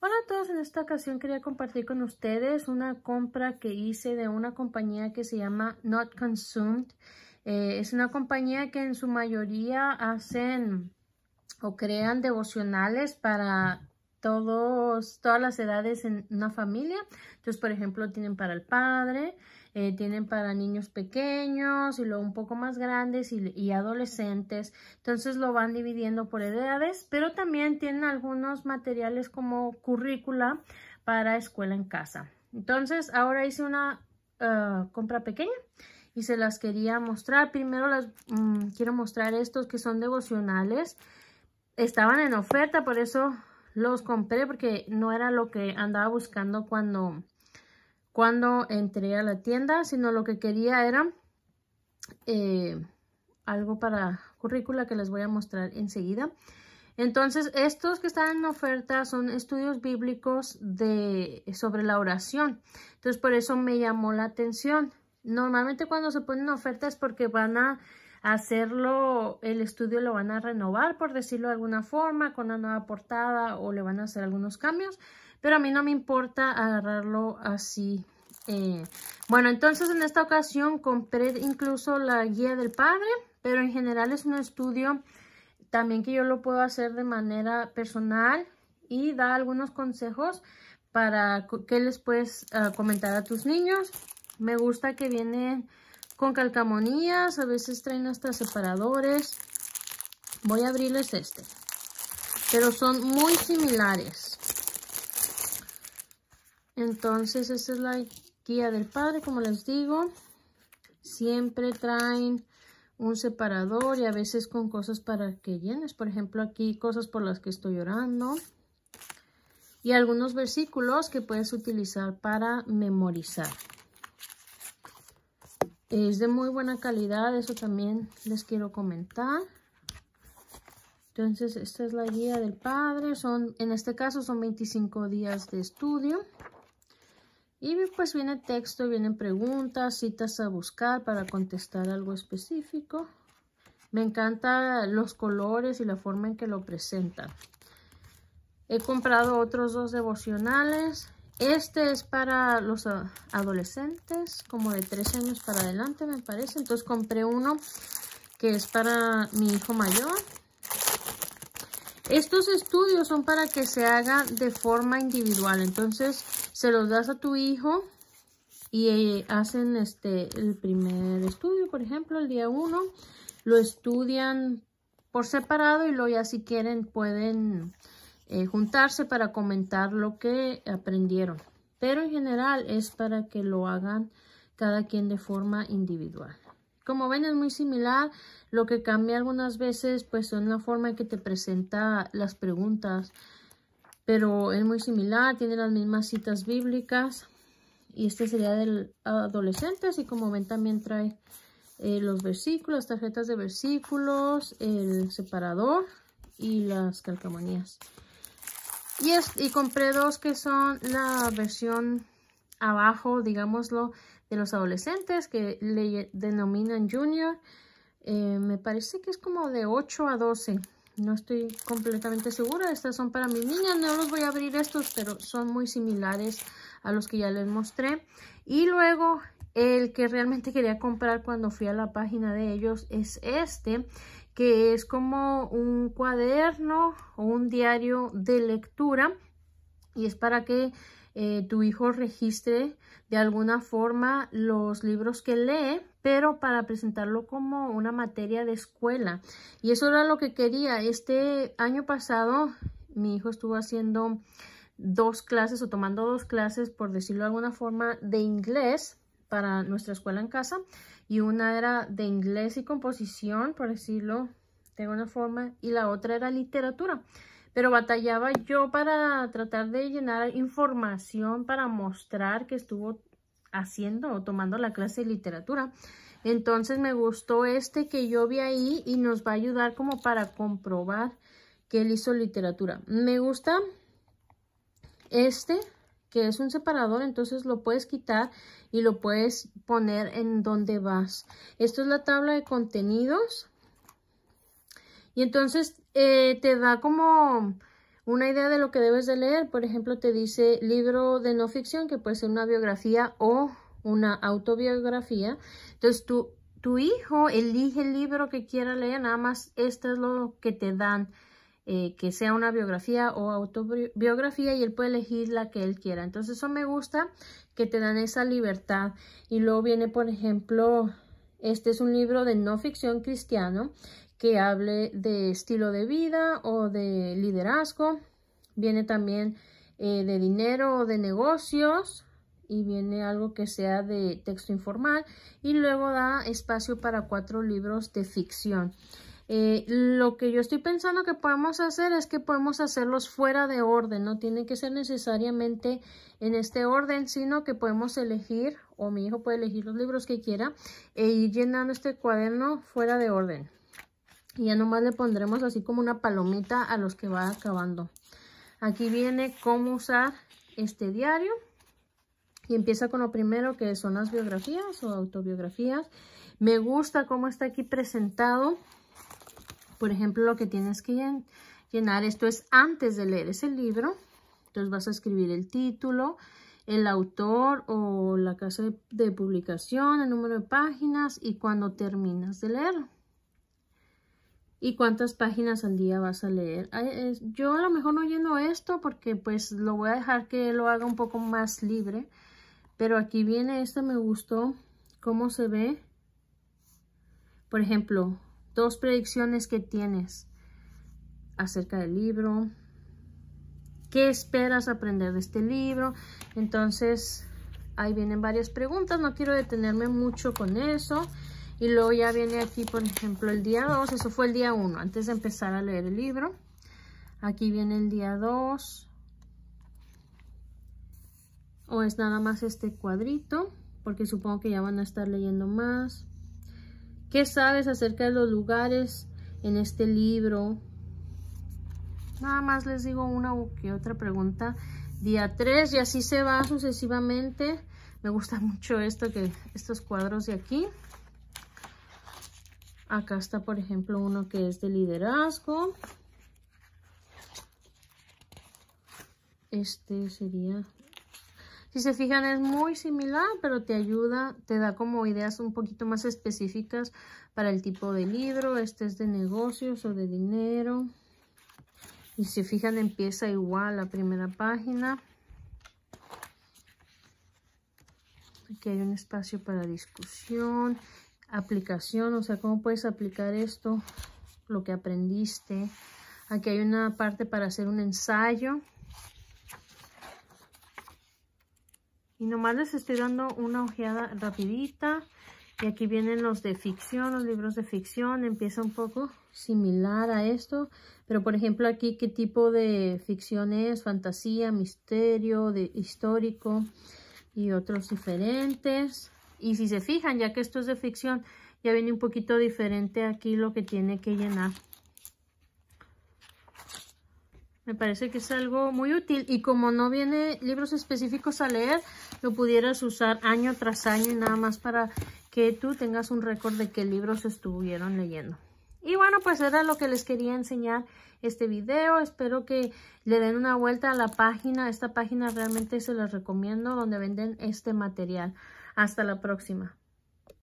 Hola a todos, en esta ocasión quería compartir con ustedes una compra que hice de una compañía que se llama Not Consumed. Eh, es una compañía que en su mayoría hacen o crean devocionales para todos, todas las edades en una familia. Entonces, por ejemplo, tienen para el padre, eh, tienen para niños pequeños y luego un poco más grandes y, adolescentes. Entonces lo van dividiendo por edades, pero también tienen algunos materiales como currícula para escuela en casa. Entonces, ahora hice una ah, compra pequeña y se las quería mostrar. Primero las mm, quiero mostrar estos que son devocionales. Estaban en oferta, por eso los compré porque no era lo que andaba buscando cuando, cuando entré a la tienda, sino lo que quería era eh, algo para currícula que les voy a mostrar enseguida. Entonces, estos que están en oferta son estudios bíblicos de, sobre la oración. Entonces, por eso me llamó la atención. Normalmente cuando se ponen ofertas es porque van a hacerlo, el estudio lo van a renovar, por decirlo de alguna forma, con una nueva portada o le van a hacer algunos cambios, pero a mí no me importa agarrarlo así. Eh, bueno, entonces en esta ocasión compré incluso la guía del padre, pero en general es un estudio también que yo lo puedo hacer de manera personal y da algunos consejos para que les puedes ah, comentar a tus niños. Me gusta que vienen con calcamonías, a veces traen hasta separadores. Voy a abrirles este, pero son muy similares. Entonces, esta es la guía del padre, como les digo. Siempre traen un separador y a veces con cosas para que llenes. Por ejemplo, aquí cosas por las que estoy llorando. Y algunos versículos que puedes utilizar para memorizar. Es de muy buena calidad, eso también les quiero comentar. Entonces, esta es la guía del padre. Son, en este caso son 25 días de estudio. Y pues viene texto, vienen preguntas, citas a buscar para contestar algo específico. Me encantan los colores y la forma en que lo presentan. He comprado otros dos devocionales este es para los eh, adolescentes, como de 13 años para adelante, me parece. Entonces compré uno que es para mi hijo mayor. Estos estudios son para que se hagan de forma individual. Entonces se los das a tu hijo y eh, hacen este el primer estudio, por ejemplo, el día 1. Lo estudian por separado y luego ya si quieren pueden eh, juntarse para comentar lo que aprendieron. Pero en general es para que lo hagan cada quien de forma individual. Como ven es muy similar, lo que cambia algunas veces pues son la forma en que te presenta las preguntas, pero es muy similar, tiene las mismas citas bíblicas y este sería del adolescentes y como ven también trae eh, los versículos, tarjetas de versículos, el separador y las calcamonías. Y, compré dos que son la versión abajo, digámoslo, de los adolescentes que le denominan junior. Eh, me parece que es como de 8 a 12. No estoy completamente segura. Estas son para mis niñas. No los voy a abrir estos, pero son muy similares a los que ya les mostré. Y luego el que realmente quería comprar cuando fui a la página de ellos es este que es como un cuaderno o un diario de lectura y es para que eh, tu hijo registre de alguna forma los libros que lee, pero para presentarlo como una materia de escuela. Y eso era lo que quería. Este año pasado mi hijo estuvo haciendo dos clases o tomando dos clases, por decirlo de alguna forma, de inglés para nuestra escuela en casa y una era de inglés y composición, por decirlo de alguna forma, y la otra era literatura. Pero batallaba yo para tratar de llenar información para mostrar que estuvo haciendo o tomando la clase de literatura. Entonces me gustó este que yo vi ahí y nos va a ayudar como para comprobar que él hizo literatura. Me gusta este que es un separador, entonces lo puedes quitar y lo puedes poner en donde vas. Esto es la tabla de contenidos. Y entonces eh, te da como una idea de lo que debes de leer. Por ejemplo, te dice libro de no ficción, que puede ser una biografía o una autobiografía. Entonces tu, tu hijo elige el libro que quiera leer, nada más esto es lo que te dan eh, que sea una biografía o autobiografía y él puede elegir la que él quiera. Entonces eso me gusta que te dan esa libertad. Y luego viene, por ejemplo, este es un libro de no ficción cristiano que hable de estilo de vida o de liderazgo. Viene también eh, de dinero o de negocios y viene algo que sea de texto informal y luego da espacio para cuatro libros de ficción. Eh, lo que yo estoy pensando que podemos hacer es que podemos hacerlos fuera de orden, no tiene que ser necesariamente en este orden, sino que podemos elegir, o mi hijo puede elegir los libros que quiera, e ir llenando este cuaderno fuera de orden. Y ya nomás le pondremos así como una palomita a los que va acabando. Aquí viene cómo usar este diario. Y empieza con lo primero que son las biografías o autobiografías. Me gusta cómo está aquí presentado por ejemplo, lo que tienes que llenar, esto es antes de leer ese libro. Entonces vas a escribir el título, el autor o la casa de, publicación, el número de páginas y cuando terminas de leer. Y cuántas páginas al día vas a leer. Ah, yo a lo mejor no lleno esto porque pues lo voy a dejar que lo haga un poco más libre. Pero aquí viene este me gustó cómo se ve. Por ejemplo, dos predicciones que tienes acerca del libro, qué esperas aprender de este libro. Entonces, ahí vienen varias preguntas, no quiero detenerme mucho con eso. Y luego ya viene aquí, por ejemplo, el día 2, eso fue el día 1, antes de empezar a leer el libro. Aquí viene el día 2. O es nada más este cuadrito, porque supongo que ya van a estar leyendo más. ¿Qué sabes acerca de los lugares en este libro? Nada más les digo una que otra pregunta. Día 3 y así se va sucesivamente. Me gusta mucho esto que estos cuadros de aquí. Acá está, por ejemplo, uno que es de liderazgo. Este sería si se fijan es muy similar, pero te ayuda, te da como ideas un poquito más específicas para el tipo de libro. Este es de negocios o de dinero. Y si se fijan empieza igual la primera página. Aquí hay un espacio para discusión, aplicación, o sea, cómo puedes aplicar esto, lo que aprendiste. Aquí hay una parte para hacer un ensayo. Y nomás les estoy dando una ojeada rapidita. Y aquí vienen los de ficción, los libros de ficción. Empieza un poco similar a esto. Pero, por ejemplo, aquí qué tipo de ficción es. Fantasía, misterio, de histórico y otros diferentes. Y si se fijan, ya que esto es de ficción, ya viene un poquito diferente aquí lo que tiene que llenar. Me parece que es algo muy útil y como no viene libros específicos a leer, lo pudieras usar año tras año y nada más para que tú tengas un récord de qué libros estuvieron leyendo. Y bueno, pues era lo que les quería enseñar este video. Espero que le den una vuelta a la página. Esta página realmente se las recomiendo donde venden este material. Hasta la próxima.